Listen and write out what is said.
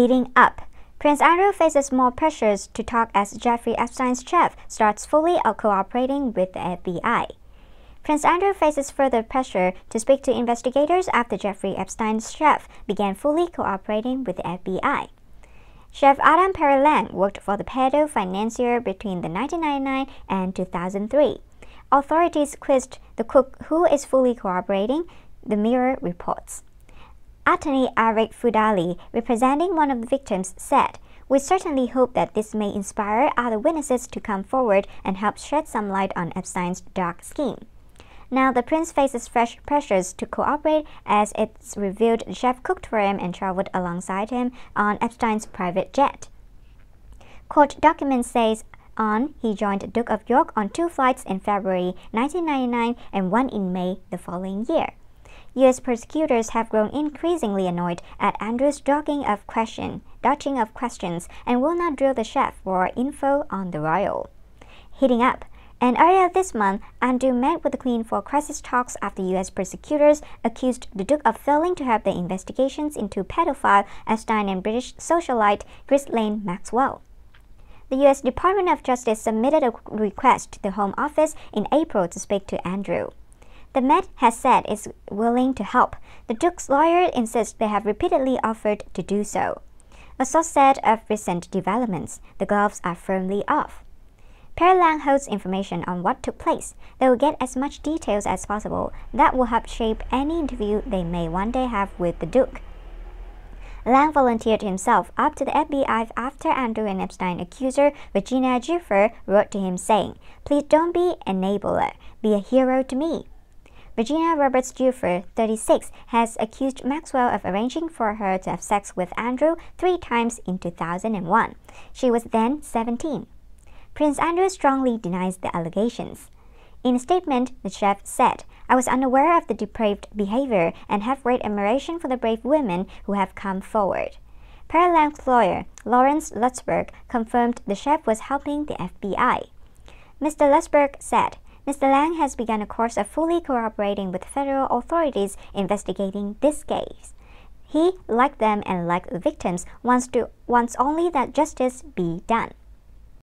heating up. Prince Andrew faces more pressures to talk as Jeffrey Epstein's chef starts fully cooperating with the FBI. Prince Andrew faces further pressure to speak to investigators after Jeffrey Epstein's chef began fully cooperating with the FBI. Chef Adam Perelman worked for the pedo financier between the 1999 and 2003. Authorities quizzed the cook who is fully cooperating, the Mirror reports. Attorney Arik Fudali, representing one of the victims, said, We certainly hope that this may inspire other witnesses to come forward and help shed some light on Epstein's dark scheme. Now, the prince faces fresh pressures to cooperate as it's revealed the chef cooked for him and traveled alongside him on Epstein's private jet. Court documents say on he joined Duke of York on two flights in February 1999 and one in May the following year. U.S. prosecutors have grown increasingly annoyed at Andrew's dodging of, question, dodging of questions and will not drill the chef for info on the royal. Heating up. And earlier this month, Andrew met with the Queen for crisis talks after U.S. prosecutors accused the Duke of failing to help the investigations into pedophile Epstein and British socialite Ghislaine Maxwell. The U.S. Department of Justice submitted a request to the Home Office in April to speak to Andrew. The Met has said it's willing to help. The Duke's lawyer insists they have repeatedly offered to do so. A source said of recent developments, the gloves are firmly off. Paralang holds information on what took place. They will get as much details as possible. That will help shape any interview they may one day have with the Duke. Lang volunteered himself up to the FBI after Andrew and Epstein accuser Regina Juffer wrote to him saying, Please don't be an enabler, be a hero to me. Virginia Roberts Duffer, 36, has accused Maxwell of arranging for her to have sex with Andrew three times in 2001. She was then 17. Prince Andrew strongly denies the allegations. In a statement, the chef said, I was unaware of the depraved behavior and have great admiration for the brave women who have come forward. Parallax lawyer Lawrence Lutzberg confirmed the chef was helping the FBI. Mr. Lutzberg said, Mr. Lang has begun a course of fully cooperating with federal authorities investigating this case. He, like them and like the victims, wants, to, wants only that justice be done.